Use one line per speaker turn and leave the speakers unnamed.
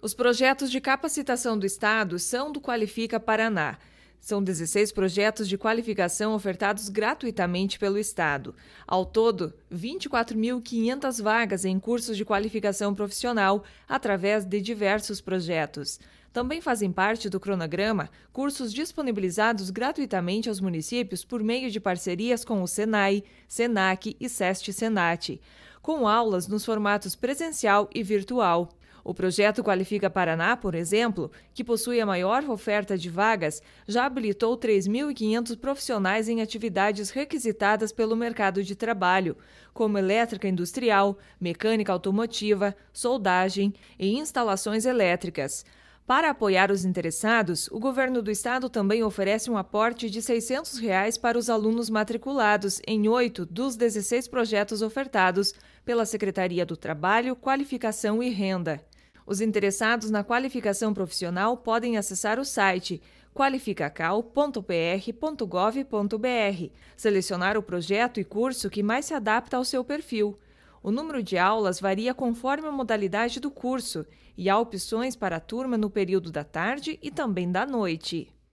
Os projetos de capacitação do Estado são do Qualifica Paraná. São 16 projetos de qualificação ofertados gratuitamente pelo Estado. Ao todo, 24.500 vagas em cursos de qualificação profissional através de diversos projetos. Também fazem parte do cronograma cursos disponibilizados gratuitamente aos municípios por meio de parcerias com o SENAI, SENAC e SEST-SENAT, com aulas nos formatos presencial e virtual. O projeto Qualifica Paraná, por exemplo, que possui a maior oferta de vagas, já habilitou 3.500 profissionais em atividades requisitadas pelo mercado de trabalho, como elétrica industrial, mecânica automotiva, soldagem e instalações elétricas. Para apoiar os interessados, o governo do estado também oferece um aporte de R$ 600 reais para os alunos matriculados em oito dos 16 projetos ofertados pela Secretaria do Trabalho, Qualificação e Renda. Os interessados na qualificação profissional podem acessar o site qualificacal.pr.gov.br, selecionar o projeto e curso que mais se adapta ao seu perfil. O número de aulas varia conforme a modalidade do curso e há opções para a turma no período da tarde e também da noite.